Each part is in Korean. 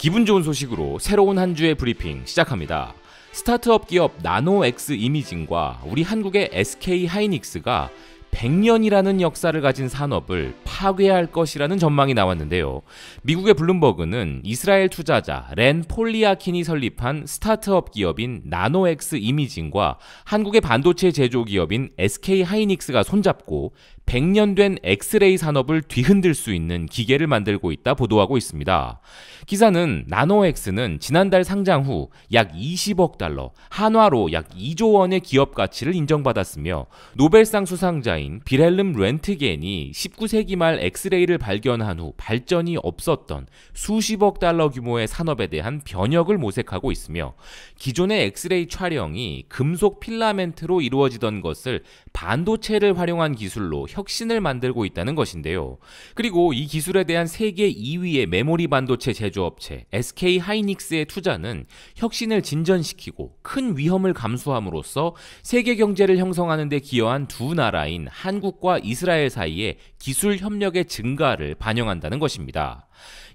기분 좋은 소식으로 새로운 한 주의 브리핑 시작합니다. 스타트업 기업 나노엑스 이미징과 우리 한국의 SK 하이닉스가 100년이라는 역사를 가진 산업을 파괴할 것이라는 전망이 나왔는데요. 미국의 블룸버그는 이스라엘 투자자 렌 폴리아킨이 설립한 스타트업 기업인 나노엑스 이미징과 한국의 반도체 제조 기업인 SK 하이닉스가 손잡고 100년 된 엑스레이 산업을 뒤흔들 수 있는 기계를 만들고 있다 보도하고 있습니다. 기사는 나노엑스는 지난달 상장 후 약 20억 달러, 한화로 약 2조 원의 기업 가치를 인정받았으며 노벨상 수상자인 의사인 비렐름 렌트겐이 19세기 말 엑스레이를 발견한 후 발전이 없었던 수십억 달러 규모의 산업에 대한 변혁을 모색하고 있으며 기존의 엑스레이 촬영이 금속 필라멘트로 이루어지던 것을 반도체를 활용한 기술로 혁신을 만들고 있다는 것인데요. 그리고 이 기술에 대한 세계 2위의 메모리 반도체 제조업체 SK 하이닉스의 투자는 혁신을 진전시키고 큰 위험을 감수함으로써 세계 경제를 형성하는 데 기여한 두 나라인 한국과 이스라엘 사이의 기술 협력의 증가를 반영한다는 것입니다.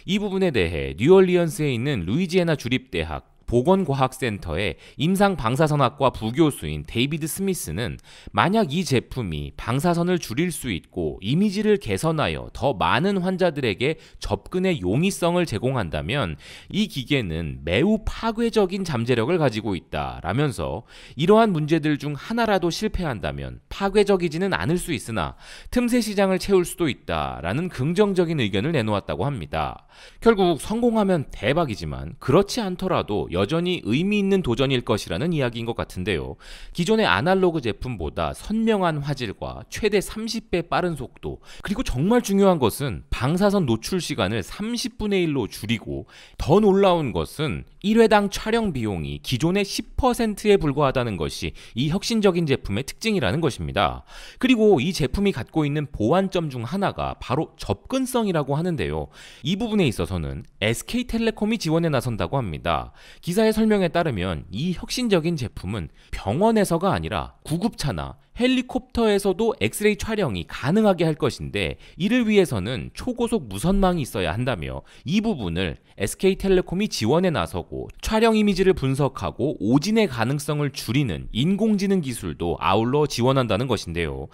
이 부분에 대해 뉴올리언스에 있는 루이지애나 주립대학 보건과학센터의 임상방사선학과 부교수인 데이비드 스미스는 만약 이 제품이 방사선을 줄일 수 있고 이미지를 개선하여 더 많은 환자들에게 접근의 용이성을 제공한다면 이 기계는 매우 파괴적인 잠재력을 가지고 있다 라면서 이러한 문제들 중 하나라도 실패한다면 파괴적이지는 않을 수 있으나 틈새 시장을 채울 수도 있다 라는 긍정적인 의견을 내놓았다고 합니다. 결국 성공하면 대박이지만 그렇지 않더라도 여전히 의미 있는 도전일 것이라는 이야기인 것 같은데요. 기존의 아날로그 제품보다 선명한 화질과 최대 30배 빠른 속도, 그리고 정말 중요한 것은 방사선 노출 시간을 30분의 1로 줄이고 더 놀라운 것은 1회당 촬영 비용이 기존의 10%에 불과하다는 것이 이 혁신적인 제품의 특징이라는 것입니다. 그리고 이 제품이 갖고 있는 보완점 중 하나가 바로 접근성이라고 하는데요. 이 부분에 있어서는 SK텔레콤이 지원에 나선다고 합니다. 기사의 설명에 따르면 이 혁신적인 제품은 병원에서가 아니라 구급차나 헬리콥터에서도 엑스레이 촬영이 가능하게 할 것인데 이를 위해서는 초고속 무선망이 있어야 한다며 이 부분을 SK텔레콤이 지원에 나서고 촬영 이미지를 분석하고 오진의 가능성을 줄이는 인공지능 기술도 아울러 지원한다는 것인데요.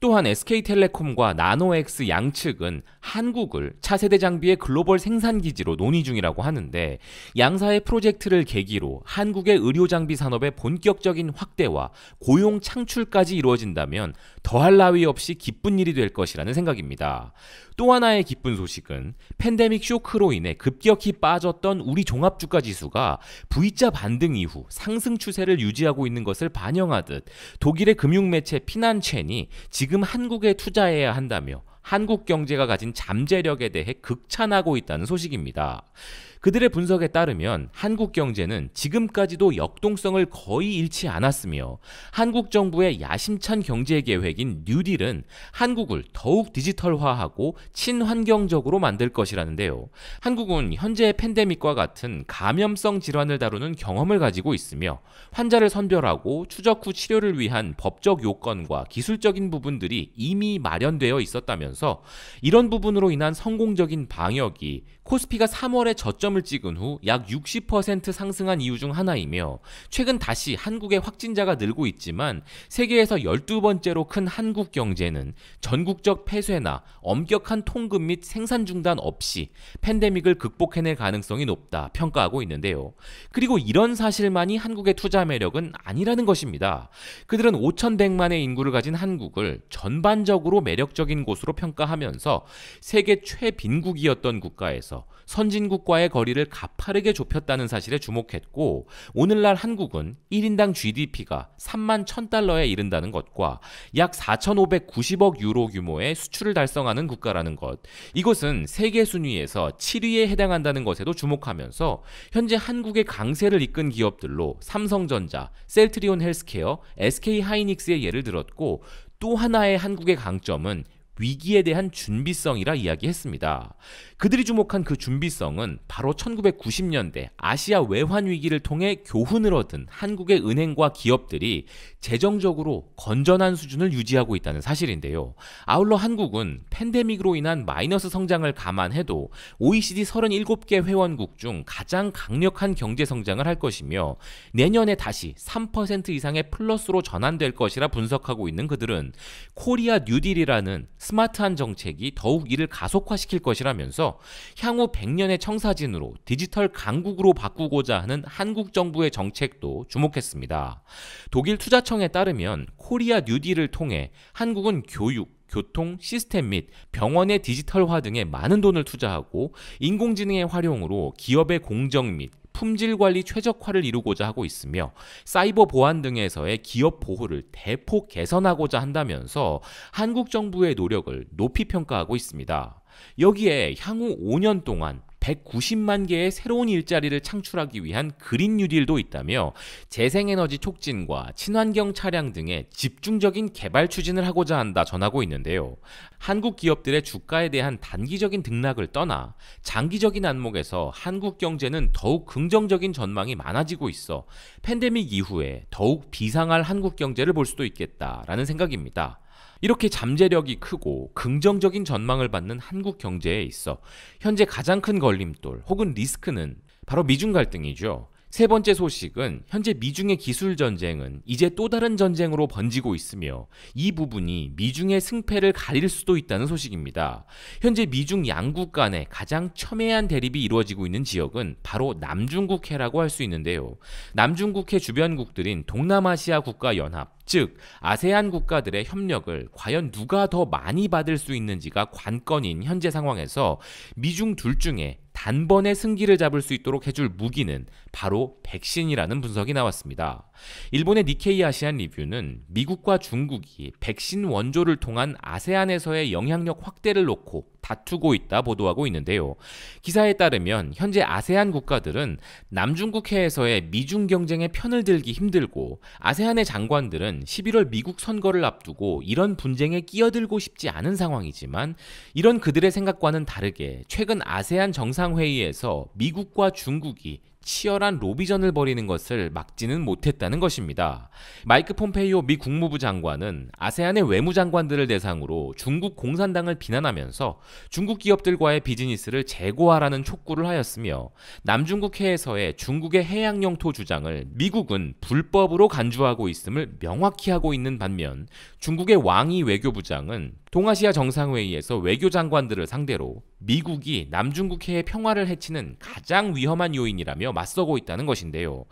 또한 SK텔레콤과 나노엑스 양측은 한국을 차세대 장비의 글로벌 생산 기지로 논의 중이라고 하는데 양사의 프로젝트를 이벤를 계기로 한국의 의료 장비 산업의 본격적인 확대와 고용 창출까지 이루어진다면 더할 나위 없이 기쁜 일이 될 것이라는 생각입니다. 또 하나의 기쁜 소식은 팬데믹 쇼크로 인해 급격히 빠졌던 우리 종합주가 지수가 V자 반등 이후 상승 추세를 유지하고 있는 것을 반영하듯 독일의 금융매체 피난첸이 지금 한국에 투자해야 한다며 한국 경제가 가진 잠재력에 대해 극찬하고 있다는 소식입니다. 그들의 분석에 따르면 한국 경제는 지금까지도 역동성을 거의 잃지 않았으며 한국 정부의 야심찬 경제 계획인 뉴딜은 한국을 더욱 디지털화하고 친환경적으로 만들 것이라는데요. 한국은 현재 팬데믹과 같은 감염성 질환을 다루는 경험을 가지고 있으며 환자를 선별하고 추적 후 치료를 위한 법적 요건과 기술적인 부분들이 이미 마련되어 있었다면서 이런 부분으로 인한 성공적인 방역이 코스피가 3월에 저점을 찍은 후 약 60% 상승한 이유 중 하나이며 최근 다시 한국의 확진자가 늘고 있지만 세계에서 12번째로 큰 한국 경제는 전국적 폐쇄나 엄격한 통금 및 생산 중단 없이 팬데믹을 극복해낼 가능성이 높다 평가하고 있는데요. 그리고 이런 사실만이 한국의 투자 매력은 아니라는 것입니다. 그들은 5,100만의 인구를 가진 한국을 전반적으로 매력적인 곳으로 평가하면서 세계 최빈국이었던 국가에서 대해서 선진국과의 거리를 가파르게 좁혔다는 사실에 주목했고 오늘날 한국은 1인당 GDP가 3만 1000달러에 이른다는 것과 약 4,590억 유로 규모의 수출을 달성하는 국가라는 것 이것은 세계 순위에서 7위에 해당한다는 것에도 주목하면서 현재 한국의 강세를 이끈 기업들로 삼성전자, 셀트리온 헬스케어, SK하이닉스의 예를 들었고 또 하나의 한국의 강점은 위기에 대한 준비성이라 이야기했습니다. 그들이 주목한 그 준비성은 바로 1990년대 아시아 외환 위기를 통해 교훈을 얻은 한국의 은행과 기업들이 재정적으로 건전한 수준을 유지하고 있다는 사실인데요. 아울러 한국은 팬데믹으로 인한 마이너스 성장을 감안해도 OECD 37개 회원국 중 가장 강력한 경제 성장을 할 것이며 내년에 다시 3% 이상의 플러스로 전환될 것이라 분석하고 있는 그들은 코리아 뉴딜이라는 스마트한 정책이 더욱 이를 가속화시킬 것이라면서 향후 100년의 청사진으로 디지털 강국으로 바꾸고자 하는 한국 정부의 정책도 주목했습니다. 독일 투자청에 따르면 코리아 뉴딜을 통해 한국은 교육, 교통, 시스템 및 병원의 디지털화 등에 많은 돈을 투자하고 인공지능의 활용으로 기업의 공정 및 품질 관리 최적화를 이루고자 하고 있으며 사이버 보안 등에서의 기업 보호를 대폭 개선하고자 한다면서 한국 정부의 노력을 높이 평가하고 있습니다. 여기에 향후 5년 동안 190만 개의 새로운 일자리를 창출하기 위한 그린 뉴딜도 있다며 재생에너지 촉진과 친환경 차량 등의 집중적인 개발 추진을 하고자 한다 전하고 있는데요. 한국 기업들의 주가에 대한 단기적인 등락을 떠나 장기적인 안목에서 한국 경제는 더욱 긍정적인 전망이 많아지고 있어 팬데믹 이후에 더욱 비상할 한국 경제를 볼 수도 있겠다라는 생각입니다. 이렇게 잠재력이 크고 긍정적인 전망을 받는 한국 경제에 있어 현재 가장 큰 걸림돌 혹은 리스크는 바로 미중 갈등이죠. 세 번째 소식은 현재 미중의 기술 전쟁은 이제 또 다른 전쟁으로 번지고 있으며 이 부분이 미중의 승패를 가릴 수도 있다는 소식입니다. 현재 미중 양국 간의 가장 첨예한 대립이 이루어지고 있는 지역은 바로 남중국해라고 할 수 있는데요. 남중국해 주변국들인 동남아시아 국가연합, 즉 아세안 국가들의 협력을 과연 누가 더 많이 받을 수 있는지가 관건인 현재 상황에서 미중 둘 중에 단번에 승기를 잡을 수 있도록 해줄 무기는 바로 백신이라는 분석이 나왔습니다. 일본의 니케이 아시안 리뷰는 미국과 중국이 백신 원조를 통한 아세안에서의 영향력 확대를 놓고 다투고 있다 보도하고 있는데요. 기사에 따르면 현재 아세안 국가들은 남중국해에서의 미중 경쟁에 편을 들기 힘들고 아세안의 장관들은 민주당은 11월 미국 선거를 앞두고 이런 분쟁에 끼어들고 싶지 않은 상황이지만 이런 그들의 생각과는 다르게 최근 아세안 정상회의에서 미국과 중국이 치열한 로비전을 벌이는 것을 막지는 못했다는 것입니다. 마이크 폼페이오 미 국무부 장관은 아세안의 외무장관들을 대상으로 중국 공산당을 비난하면서 중국 기업들과의 비즈니스를 제고하라는 촉구를 하였으며 남중국해에서의 중국의 해양 영토 주장을 미국은 불법으로 간주하고 있음을 명확히 하고 있는 반면 중국의 왕이 외교부장은 동아시아 정상회의에서 외교장관들을 상대로 미국이 남중국해의 평화를 해치는 가장 위험한 요인이라며 맞서고 있다는 것인데요.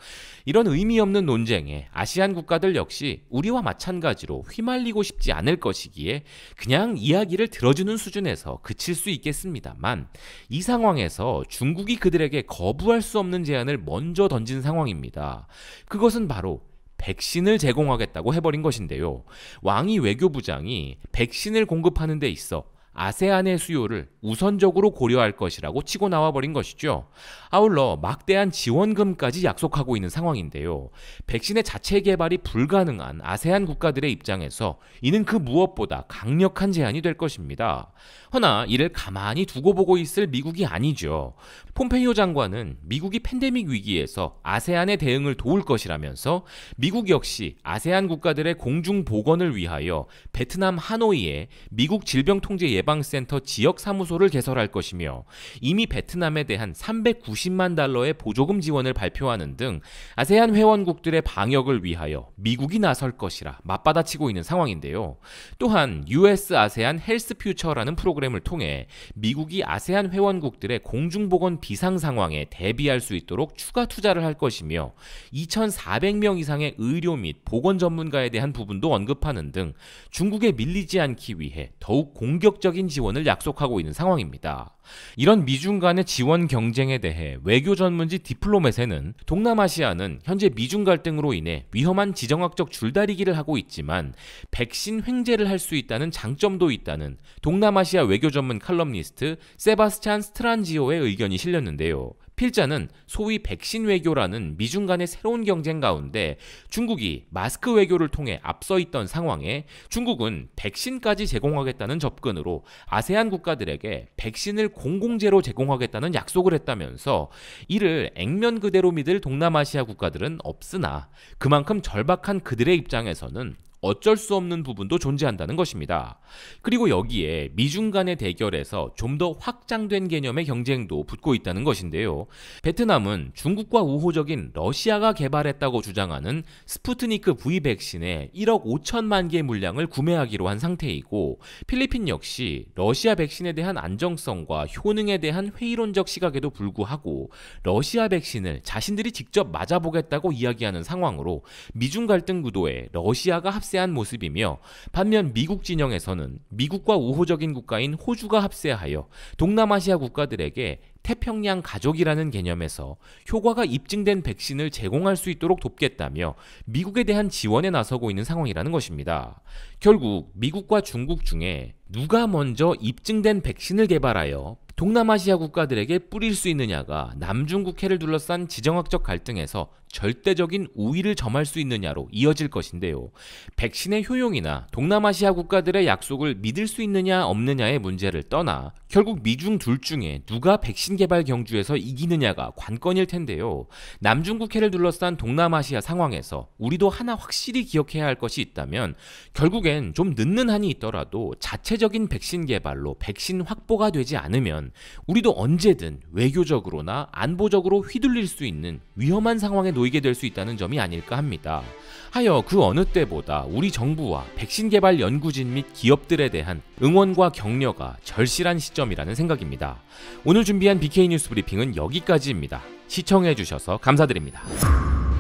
이런 의미 없는 논쟁에 아시안 국가들 역시 우리와 마찬가지로 휘말리고 싶지 않을 것이기에 그냥 이야기를 들어주는 수준에서 그칠 수 있겠습니다만 이 상황에서 중국이 그들에게 거부할 수 없는 제안을 먼저 던진 상황입니다. 그것은 바로 백신을 제공하겠다고 해버린 것인데요. 왕이 외교부장이 백신을 공급하는 데 있어 아세안의 수요를 우선적으로 고려할 것이라고 치고 나와버린 것이죠. 아울러 막대한 지원금까지 약속하고 있는 상황인데요. 백신의 자체 개발이 불가능한 아세안 국가들의 입장에서 이는 그 무엇보다 강력한 제한이 될 것입니다. 허나 이를 가만히 두고 보고 있을 미국이 아니죠. 폼페이오 장관은 미국이 팬데믹 위기에서 아세안의 대응을 도울 것이라면서 미국 역시 아세안 국가들의 공중 보건을 위하여 베트남 하노이에 미국 질병통제 예 예방센터 지역 사무소를 개설할 것이며 이미 베트남에 대한 390만 달러의 보조금 지원을 발표하는 등 아세안 회원국들의 방역을 위하여 미국이 나설 것이라 맞받아치고 있는 상황인데요. 또한 US 아세안 헬스 퓨처라는 프로그램을 통해 미국이 아세안 회원국들의 공중보건 비상 상황에 대비할 수 있도록 추가 투자를 할 것이며 2,400명 이상의 의료 및 보건 전문가에 대한 부분도 언급하는 등 중국에 밀리지 않기 위해 더욱 공격적 실질적인 지원을 약속하고 있는 상황입니다. 이런 미중 간의 지원 경쟁에 대해 외교 전문지 디플로맷에는 동남아시아는 현재 미중 갈등으로 인해 위험한 지정학적 줄다리기를 하고 있지만 백신 횡재를 할 수 있다는 장점도 있다는 동남아시아 외교 전문 칼럼니스트 세바스찬 스트란지오의 의견이 실렸는데요. 필자는 소위 백신 외교라는 미중 간의 새로운 경쟁 가운데 중국이 마스크 외교를 통해 앞서 있던 상황에 중국은 백신까지 제공하겠다는 접근으로 아세안 국가들에게 백신을 공공재로 제공하겠다는 약속을 했다면서 이를 액면 그대로 믿을 동남아시아 국가들은 없으나 그만큼 절박한 그들의 입장에서는 어쩔 수 없는 부분도 존재한다는 것입니다. 그리고 여기에 미중 간의 대결에서 좀 더 확장된 개념의 경쟁도 붙고 있다는 것인데요. 베트남은 중국과 우호적인 러시아가 개발했다고 주장하는 스푸트니크 V 백신의 1억 5천만 개 물량을 구매하기로 한 상태이고 필리핀 역시 러시아 백신에 대한 안정성과 효능에 대한 회의론적 시각에도 불구하고 러시아 백신을 자신들이 직접 맞아보겠다고 이야기하는 상황으로 미중 갈등 구도에 러시아가 합세 합세한 모습이며 반면 미국 진영에서는 미국과 우호적인 국가인 호주가 합세하여 동남아시아 국가들에게 태평양 가족이라는 개념에서 효과가 입증된 백신을 제공할 수 있도록 돕겠다며 미국에 대한 지원에 나서고 있는 상황이라는 것입니다. 결국 미국과 중국 중에 누가 먼저 입증된 백신을 개발하여 동남아시아 국가들에게 뿌릴 수 있느냐가 남중국해를 둘러싼 지정학적 갈등에서 절대적인 우위를 점할 수 있느냐로 이어질 것인데요. 백신의 효용이나 동남아시아 국가들의 약속을 믿을 수 있느냐 없느냐의 문제를 떠나 결국 미중 둘 중에 누가 백신 개발 경주에서 이기느냐가 관건일 텐데요. 남중국해를 둘러싼 동남아시아 상황에서 우리도 하나 확실히 기억해야 할 것이 있다면 결국엔 좀 늦는 한이 있더라도 자체적인 백신 개발로 백신 확보가 되지 않으면 우리도 언제든 외교적으로나 안보적으로 휘둘릴 수 있는 위험한 상황에 놓이게 될 수 있다는 점이 아닐까 합니다. 하여 그 어느 때보다 우리 정부와 백신 개발 연구진 및 기업들에 대한 응원과 격려가 절실한 시점 시점이라는 생각입니다. 오늘 준비한 BK 뉴스 브리핑은 여기까지입니다. 시청해주셔서 감사드립니다.